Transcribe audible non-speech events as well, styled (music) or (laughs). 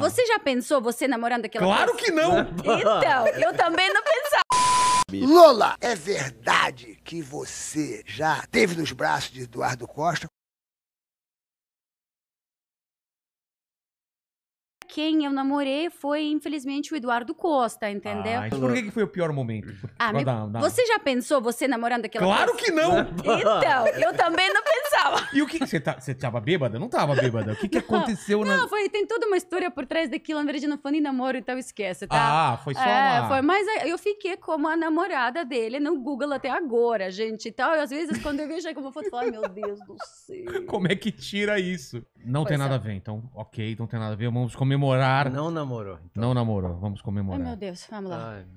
Você já pensou você namorando aquela Claro que não! Então, eu também não pensava. (laughs) Lola, é verdade que você já teve nos braços de Eduardo Costa? Quem eu namorei foi, infelizmente, o Eduardo Costa, entendeu? Ah, então por que foi o pior momento? Ah, me... Você já pensou você namorando aquela Claro que não! Então, eu também não tava. E o que. Você, tá, você tava bêbada? Não tava bêbada. O que, que aconteceu não, na. Não, foi, tem toda uma história por trás daquilo. André não foi nem namoro, então esquece, tá? Ah, foi só. É, uma... foi. Mas eu fiquei como a namorada dele no Google até agora, gente. Então, às vezes, quando eu vejo alguma é foto, eu falo, ai meu Deus do céu. (laughs) Como é que tira isso? Não pois tem nada é. a ver, então, ok, não tem nada a ver. Vamos comemorar. Não namorou. Então. Não namorou, vamos comemorar. Ai meu Deus, vamos lá. Ai.